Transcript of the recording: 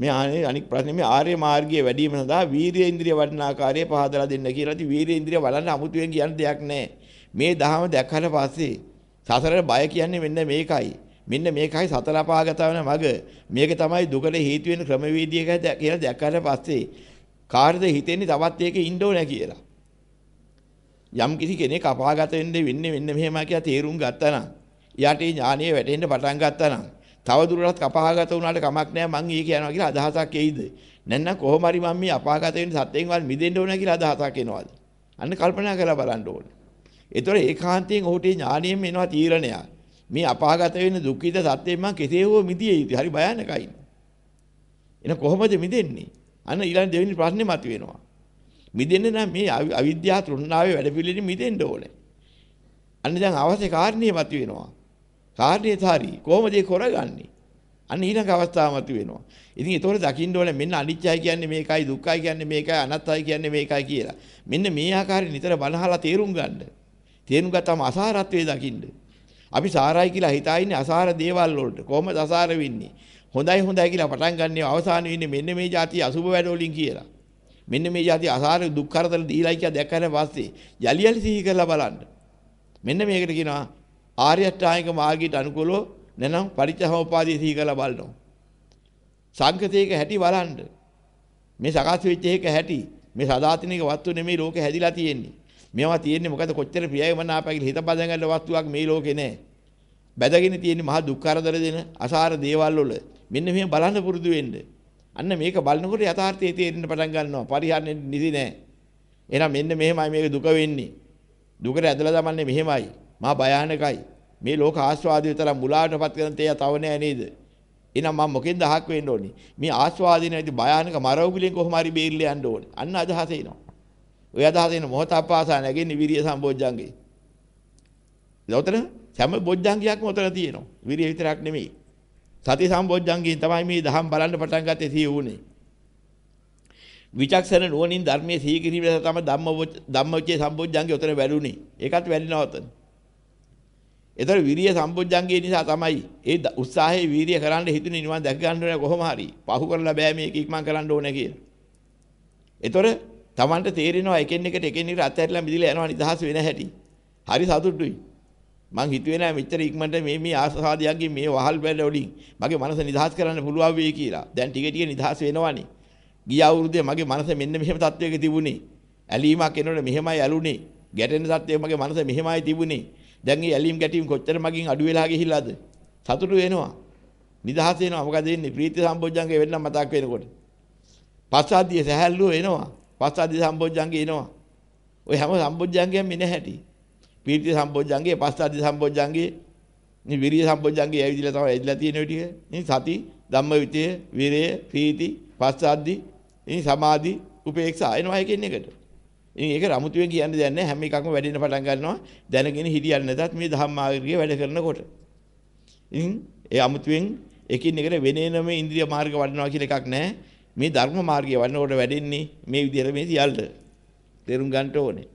මේ ආනේ අනික් ප්‍රශ්නේ මේ ආර්ය මාර්ගයේ වැඩිම සඳහා වීරිය ඉන්ද්‍රිය වඩනාකාරය පහදලා දෙන්න කියලා ඉතින් වීරිය ඉන්ද්‍රිය වඩන්න අමුතුවෙන් කියන්න දෙයක් නැහැ. මේ දහම දැක්කට පස්සේ සසරේ බය කියන්නේ මෙන්න මේකයි. මෙන්න මේකයි සතරපාගත වෙන මග. මේක තමයි දුකට හේතු වෙන ක්‍රමවේදය කියලා දැක්කට පස්සේ කාර්යද හිතෙන්නේ තවත් ඒකේ ඉන්න ඕනේ කියලා. යම් කිසි කෙනෙක් අපාගත වෙන්නේ වෙන්නේ මෙන්න මෙහෙම කියලා තේරුම් ගත්තා නම් යාට ඥානීය වැටෙන්න පටන් ගත්තා නම් තවදුරටත් කපහාගත වුණාට කමක් නැහැ මං ඊ කියනවා කියලා අදහසක් එයිද? නැත්නම් කොහොම හරි මම මේ අපාගත වෙන සත්යෙන් වල මිදෙන්න ඕන කියලා අදහසක් එනවාද? අන්න කල්පනා කරලා බලන්න ඕනේ. ඒතොර ඒකාන්තයෙන් ඔහුට ඥානියෙන් එනවා තීරණය. මේ අපාගත වෙන දුක්ඛිත සත්යෙන් මං කෙසේ හෝ මිදිය යුතුයි. හරි භයානකයි. එන කොහොමද මිදෙන්නේ? අන්න ඊළඟ දෙවෙනි ප්‍රශ්නේ මතුවෙනවා. මිදෙන්න නම් මේ අවිද්‍යාව තෘණ්ණාවේ වැඩ පිළිලි මිදෙන්න ඕනේ. අන්න දැන් අවශ්‍ය කාරණේ මතුවෙනවා. කාර්යයත් හරි. කොහොමද ඒක කරගන්නේ? අන්න ඊළඟ අවස්ථාව මත වෙනවා. ඉතින් ඒතකොට දකින්න ඕනේ මෙන්න අනිත්‍යයි කියන්නේ මේකයි දුක්ඛයි කියන්නේ මේකයි අනත්තයි කියන්නේ මේකයි කියලා. මෙන්න මේ ආකාරයෙන් නිතර බලහලා තේරුම් ගන්න. තේරුම් ගත්තාම අසාරත්වයේ දකින්න. අපි සාරයි කියලා හිතා ඉන්නේ අසාර දේවල් වලට. කොහොමද අසාර වෙන්නේ? හොඳයි හොඳයි කියලා පටන් ගන්නව අවසාන වෙන්නේ මෙන්න මේ જાතිය අසුබ වැඩ වලින් කියලා. මෙන්න මේ જાතිය අසාර දුක් කරදර දීලා කියලා දැක්කම පස්සේ යලි යලි සිහි කරලා බලන්න. මෙන්න මේකට කියනවා ආර්ය අෂ්ටාංගික මාර්ගයට අනුකූලව නැනම් පරිත්‍යාසෝපාදී සිහි කරලා බලනවා. සංකතයක හැටි බලන්න. මේ සකස් වෙච්ච එක හැටි මේ සදාතනික වස්තු නෙමෙයි ලෝකේ හැදිලා තියෙන්නේ. මේවා තියෙන්නේ මොකද කොච්චර ප්‍රියයි මනාපයි කියලා හිත බඳ ගන්න වස්තුවක් මේ ලෝකේ නෑ. බැදගෙන තියෙන්නේ මහා දුක් කරදර දෙන අසාර දේවල් වල. මෙන්න මෙහෙම බලන්න පුරුදු වෙන්න. අන්න මේක බලනකොට යථාර්ථයේ තේරෙන්න පටන් ගන්නවා. පරිහරණය නිදි නෑ. එහෙනම් මෙන්න මෙහෙමයි මේක දුක වෙන්නේ. දුකට ඇදලා දමන්නේ මෙහෙමයි. මා භයානකයි. මේ ලෝක ආස්වාදයේ තරම් මුලාවටපත් කරන තේ තව නෑ නේද? එහෙනම් මම මොකෙන්ද අහක් වෙන්න ඕනි? මේ ආස්වාදින ඇති භයානක මරවුපිලෙන් කොහොම හරි බේරිල යන්න ඕනි. අන්න අදහස එනවා. ඔය අදහස එන මොහොත අපාසා නැගෙන්නේ විරිය සම්බොජ්ජංගේ. ලොතන සෑම බොජ්ජංගයක්ම උතන තියෙනවා. විරිය විතරක් නෙමෙයි. සති සම්බොජ්ජංගයෙන් තමයි මේ දහම් බලන්න පටන් ගත්තේ සිය උනේ. විචක්ෂණ නුවණින් ධර්මයේ සිහි කිරීම නිසා තමයි ධම්ම ධම්මෝච්චේ සම්බොජ්ජංගේ උතන වැඩුණේ. ඒකත් වැඩිනවා උතන. ඒතර විරිය සම්පොජ්ජංගේ නිසා තමයි ඒ උත්සාහයේ වීරිය කරන්න හිතුනේ නිවන් දැක ගන්න ඕනේ කොහොම හරි. පහු කරලා බෑ මේක ඉක්මන් කරන්න ඕනේ කියලා. ඒතර Tamanට තේරෙනවා එකින් එකට එකින් එකට අත්හැරලා මිදිලා යනවා නිදහස් වෙන හැටි. හරි සතුටුයි. මං හිතුවේ නෑ මෙච්චර ඉක්මනට මේ මේ ආසාදියන්ගේ මේ වහල් බැල වලින් මගේ මනස නිදහස් කරන්න පුළුවන් වෙයි කියලා. දැන් ටික ටික නිදහස් වෙනවනේ. ගිය අවුරුද්දේ මගේ මනස මෙන්න මෙහෙම තත්වයක තිබුණේ. ඇලීමක් එනකොට මෙහෙමයි ඇලුනේ. ගැටෙන තත්වයක මගේ මනස මෙහෙමයි තිබුණේ. දැන් මේ ඇලීම් ගැටීම් කොච්චර මගින් අඩු වෙලා ගිහිල්ලාද? සතුටු වෙනවා. නිදහස වෙනවා. මොකද එන්නේ? ප්‍රීති සම්බොජ්ජංගේ වෙන්නම් මතක් වෙනකොට. පස්සාදිය සහැල්ලුව එනවා. පස්සාදිය සම්බොජ්ජංගේ එනවා. ඔය හැම සම්බොජ්ජංගයක්ම එන හැටි. ප්‍රීති සම්බොජ්ජංගේ, පස්සාදිය සම්බොජ්ජංගේ, මේ විරිය සම්බොජ්ජංගේ ඇවිදලා තමයි ඇවිදලා තියෙන විදිහ. මේ සති, ධම්මවිතය, විරය, ප්‍රීති, පස්සාදි, ඉනි සමාධි, උපේක්ෂා එනවා එකින් එකට. ඉතින් ඒක රමුතුවේ කියන්නේ දැන් හැම එකක්ම වැඩෙන්න පටන් ගන්නවා දැනගෙන හිටියල් නැතත් මේ ධම්මාගිරිය වැඩ කරනකොට ඉතින් ඒ අමුතුවෙන් එකින් එකට වෙනේනම ඉන්ද්‍රිය මාර්ග වඩනවා කියලා එකක් නැහැ මේ ධර්ම මාර්ගය වඩනකොට වැඩෙන්නේ මේ විදිහට මේ සියල්ල තේරුම් ගන්න ඕනේ